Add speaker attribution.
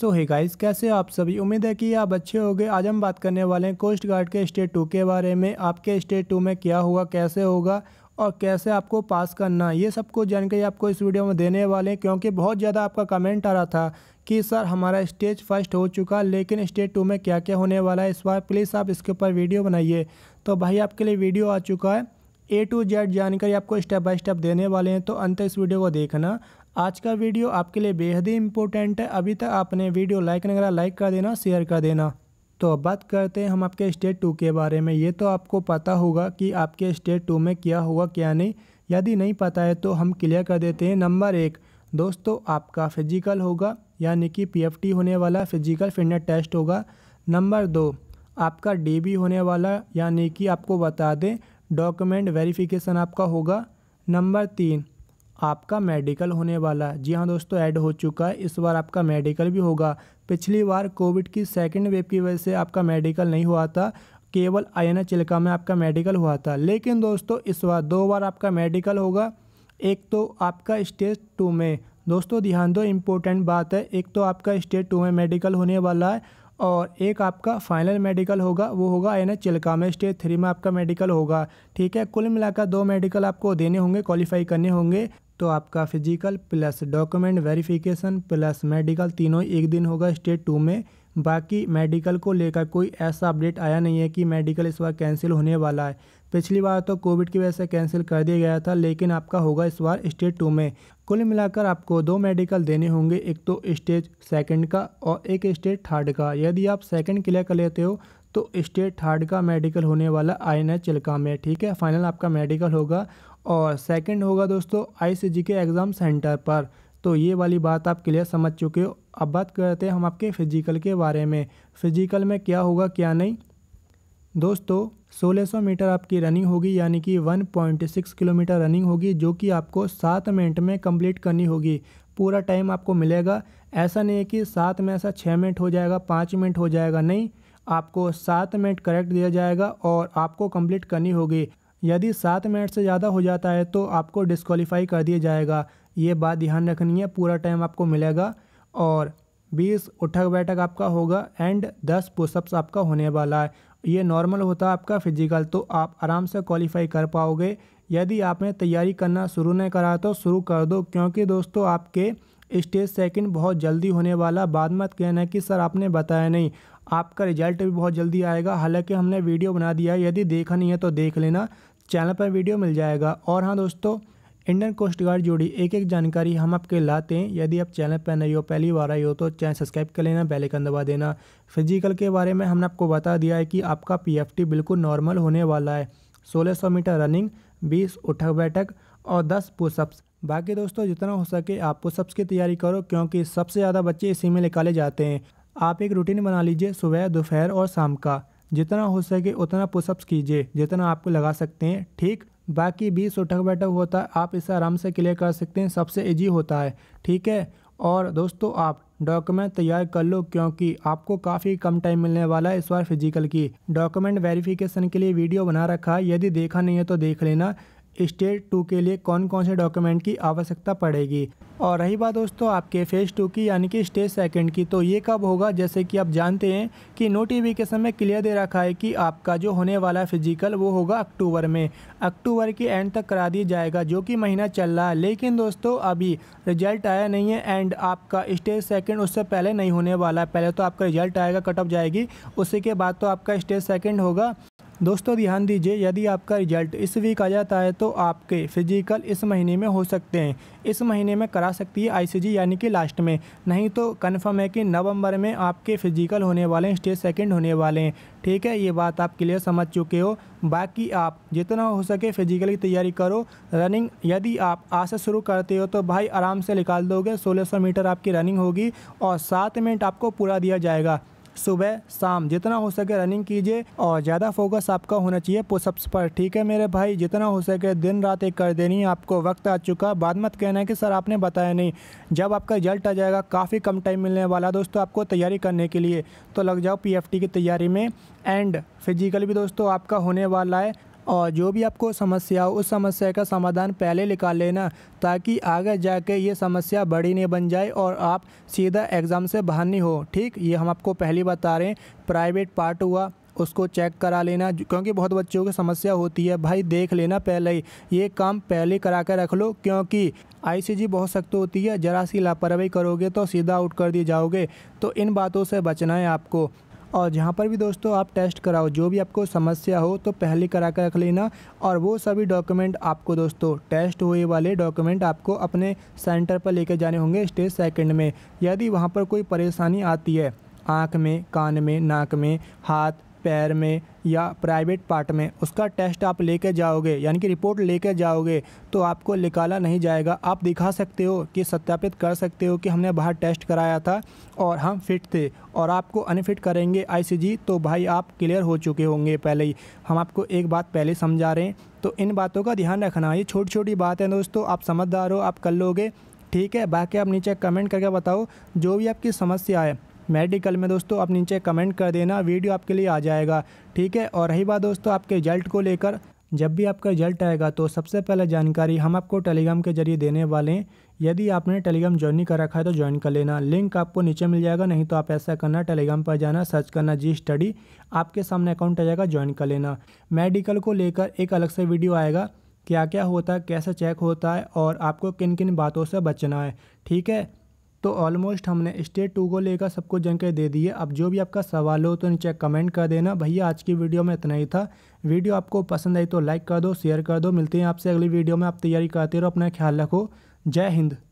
Speaker 1: सो hey guys कैसे आप सभी उम्मीद है कि आप अच्छे हो गए आज हम बात करने वाले हैं कोस्ट गार्ड के स्टेट टू के बारे में आपके स्टेट टू में क्या हुआ कैसे होगा और कैसे आपको पास करना ये सब कुछ जानकारी आपको इस वीडियो में देने वाले हैं क्योंकि बहुत ज़्यादा आपका कमेंट आ रहा था कि सर हमारा स्टेज फर्स्ट हो चुका लेकिन स्टेज टू में क्या क्या होने वाला है इस बार प्लीज़ आप इसके ऊपर वीडियो बनाइए तो भाई आपके लिए वीडियो आ चुका है ए टू जेड जानकारी आपको स्टेप बाय स्टेप देने वाले हैं तो अंत इस वीडियो को देखना आज का वीडियो आपके लिए बेहद ही इंपॉर्टेंट है अभी तक आपने वीडियो लाइक नहीं करा लाइक कर देना शेयर कर देना तो अब बात करते हैं हम आपके स्टेट टू के बारे में ये तो आपको पता होगा कि आपके स्टेट टू में क्या हुआ क्या नहीं यदि नहीं पता है तो हम क्लियर कर देते हैं नंबर एक दोस्तों आपका फिजिकल होगा यानी कि पीएफटी होने वाला फिजिकल फिटनेस टेस्ट होगा नंबर दो आपका डीबी होने वाला यानी कि आपको बता दें डॉक्यूमेंट वेरिफिकेशन आपका होगा नंबर तीन आपका मेडिकल होने वाला जी हाँ दोस्तों ऐड हो चुका है इस बार आपका मेडिकल भी होगा पिछली बार कोविड की सेकेंड वेव की वजह से आपका मेडिकल नहीं हुआ था केवल आयना चिल्का में आपका मेडिकल हुआ था लेकिन दोस्तों इस बार दो बार आपका मेडिकल होगा एक तो आपका स्टेज टू में दोस्तों ध्यान दो इम्पोर्टेंट बात है एक तो आपका स्टेज टू में मेडिकल होने वाला है और एक आपका फाइनल मेडिकल होगा वो होगा आयना चिल्का में स्टेज थ्री में आपका मेडिकल होगा ठीक है कुल मिलाकर दो मेडिकल आपको देने होंगे क्वालिफाई करने होंगे तो आपका physical plus document verification plus medical तीनों एक दिन होगा स्टेट टू में बाकी मेडिकल को लेकर कोई ऐसा अपडेट आया नहीं है कि मेडिकल इस बार कैंसिल होने वाला है पिछली बार तो कोविड की वजह से कैंसिल कर दिया गया था लेकिन आपका होगा इस बार स्टेज टू में कुल मिलाकर आपको दो मेडिकल देने होंगे एक तो स्टेज सेकंड का और एक स्टेज थर्ड का यदि आप सेकंड क्लियर कर लेते हो तो स्टेट थर्ड का मेडिकल होने वाला आई एन एच में ठीक है फाइनल आपका मेडिकल होगा और सेकंड होगा दोस्तों आई सी जी के एग्ज़ाम सेंटर पर तो ये वाली बात आप क्लियर समझ चुके हो अब बात करते हैं हम आपके फ़िजिकल के बारे में फ़िजिकल में क्या होगा क्या नहीं दोस्तों 1600 मीटर आपकी रनिंग होगी यानी कि 1.6 किलोमीटर रनिंग होगी जो कि आपको सात मिनट में कंप्लीट करनी होगी पूरा टाइम आपको मिलेगा ऐसा नहीं है कि सात में ऐसा छः मिनट हो जाएगा पाँच मिनट हो जाएगा नहीं आपको सात मिनट करेक्ट दिया जाएगा और आपको कंप्लीट करनी होगी यदि सात मिनट से ज़्यादा हो जाता है तो आपको डिस्कवालीफाई कर दिया जाएगा ये बात ध्यान रखनी है पूरा टाइम आपको मिलेगा और बीस उठक बैठक आपका होगा एंड दस पुशअप्स आपका होने वाला है ये नॉर्मल होता है आपका फिजिकल तो आप आराम से क्वालिफाई कर पाओगे यदि आपने तैयारी करना शुरू नहीं करा तो शुरू कर दो क्योंकि दोस्तों आपके स्टेज सेकंड बहुत जल्दी होने वाला बाद मत कहना कि सर आपने बताया नहीं आपका रिजल्ट भी बहुत जल्दी आएगा हालांकि हमने वीडियो बना दिया है यदि देखा नहीं है तो देख लेना चैनल पर वीडियो मिल जाएगा और हाँ दोस्तों इंडियन कोस्ट गार्ड जोड़ी एक एक जानकारी हम आपके लाते हैं यदि आप चैनल पर नहीं हो पहली बार आई हो तो चैनल सब्सक्राइब कर लेना बेल आइकन दबा देना फिजिकल के बारे में हमने आपको बता दिया है कि आपका पीएफटी बिल्कुल नॉर्मल होने वाला है सौ मीटर रनिंग बीस उठक बैठक और दस पुशअप्स बाकी दोस्तों जितना हो सके आप पुशअप्स की तैयारी करो क्योंकि सबसे ज़्यादा बच्चे इसी में निकाले जाते हैं आप एक रूटीन बना लीजिए सुबह दोपहर और शाम का जितना हो सके उतना पुशअप्स कीजिए जितना आपको लगा सकते हैं ठीक बाकी भी उठक बैठक होता है आप इसे आराम से क्लियर कर सकते हैं सबसे ईजी होता है ठीक है और दोस्तों आप डॉक्यूमेंट तैयार कर लो क्योंकि आपको काफ़ी कम टाइम मिलने वाला है इस बार फिजिकल की डॉक्यूमेंट वेरिफिकेशन के लिए वीडियो बना रखा है यदि देखा नहीं है तो देख लेना स्टेज टू के लिए कौन कौन से डॉक्यूमेंट की आवश्यकता पड़ेगी और रही बात दोस्तों आपके फेज़ टू की यानी कि स्टेज सेकंड की तो ये कब होगा जैसे कि आप जानते हैं कि नोटिफिकेशन में क्लियर दे रखा है कि आपका जो होने वाला फिजिकल वो होगा अक्टूबर में अक्टूबर के एंड तक करा दिया जाएगा जो कि महीना चल रहा है लेकिन दोस्तों अभी रिजल्ट आया नहीं है एंड आपका स्टेज सेकेंड उससे पहले नहीं होने वाला है पहले तो आपका रिजल्ट आएगा कट ऑफ जाएगी उसी के बाद तो आपका स्टेज सेकेंड होगा दोस्तों ध्यान दीजिए यदि आपका रिजल्ट इस वीक आ जाता है तो आपके फिजिकल इस महीने में हो सकते हैं इस महीने में करा सकती है आईसीजी यानी कि लास्ट में नहीं तो कन्फर्म है कि नवंबर में आपके फिजिकल होने वाले हैं स्टेज सेकंड होने वाले हैं ठीक है ये बात आप क्लियर समझ चुके हो बाकी आप जितना हो सके फिजिकल की तैयारी करो रनिंग यदि आप आज से शुरू करते हो तो भाई आराम से निकाल दोगे सौ मीटर आपकी रनिंग होगी और सात मिनट आपको पूरा दिया जाएगा सुबह शाम जितना हो सके रनिंग कीजिए और ज़्यादा फोकस आपका होना चाहिए पुशअप्स पर ठीक है मेरे भाई जितना हो सके दिन रात एक कर देनी आपको वक्त आ चुका बाद मत कहना है कि सर आपने बताया नहीं जब आपका रिजल्ट आ जाएगा काफ़ी कम टाइम मिलने वाला दोस्तों आपको तैयारी करने के लिए तो लग जाओ पी की तैयारी में एंड फिजिकल भी दोस्तों आपका होने वाला है और जो भी आपको समस्या हो उस समस्या का समाधान पहले निकाल लेना ताकि आगे जाके ये समस्या बड़ी नहीं बन जाए और आप सीधा एग्ज़ाम से बाहर नहीं हो ठीक ये हम आपको पहली बता रहे हैं प्राइवेट पार्ट हुआ उसको चेक करा लेना क्योंकि बहुत बच्चों की समस्या होती है भाई देख लेना पहले ही ये काम पहले करा कर रख लो क्योंकि आईसीजी बहुत सख्त होती है जरा सी लापरवाही करोगे तो सीधा आउट कर दिए जाओगे तो इन बातों से बचना है आपको और जहाँ पर भी दोस्तों आप टेस्ट कराओ जो भी आपको समस्या हो तो पहले करा कर रख लेना और वो सभी डॉक्यूमेंट आपको दोस्तों टेस्ट हुए वाले डॉक्यूमेंट आपको अपने सेंटर पर लेकर जाने होंगे स्टेज सेकंड में यदि वहाँ पर कोई परेशानी आती है आँख में कान में नाक में हाथ पैर में या प्राइवेट पार्ट में उसका टेस्ट आप लेकर जाओगे यानी कि रिपोर्ट लेकर जाओगे तो आपको निकाला नहीं जाएगा आप दिखा सकते हो कि सत्यापित कर सकते हो कि हमने बाहर टेस्ट कराया था और हम फिट थे और आपको अनफिट करेंगे आईसीजी तो भाई आप क्लियर हो चुके होंगे पहले ही हम आपको एक बात पहले समझा रहे हैं तो इन बातों का ध्यान रखना ये छोटी छोटी बातें है दोस्तों आप समझदार हो आप कर लोगे ठीक है बाकी आप नीचे कमेंट करके बताओ जो भी आपकी समस्या है मेडिकल में दोस्तों आप नीचे कमेंट कर देना वीडियो आपके लिए आ जाएगा ठीक है और रही बात दोस्तों आपके रिजल्ट को लेकर जब भी आपका रिजल्ट आएगा तो सबसे पहले जानकारी हम आपको टेलीग्राम के जरिए देने वाले हैं यदि आपने टेलीग्राम ज्वाइन नहीं कर रखा है तो ज्वाइन कर लेना लिंक आपको नीचे मिल जाएगा नहीं तो आप ऐसा करना टेलीग्राम पर जाना सर्च करना जी स्टडी आपके सामने अकाउंट आ जाएगा ज्वाइन कर लेना मेडिकल को लेकर एक अलग से वीडियो आएगा क्या क्या होता है कैसे चेक होता है और आपको किन किन बातों से बचना है ठीक है तो ऑलमोस्ट हमने स्टेट टू को लेकर सब कुछ जानकारी दे दी है अब जो भी आपका सवाल हो तो नीचे कमेंट कर देना भैया आज की वीडियो में इतना ही था वीडियो आपको पसंद आई तो लाइक कर दो शेयर कर दो मिलते हैं आपसे अगली वीडियो में आप तैयारी करते रहो अपना ख्याल रखो जय हिंद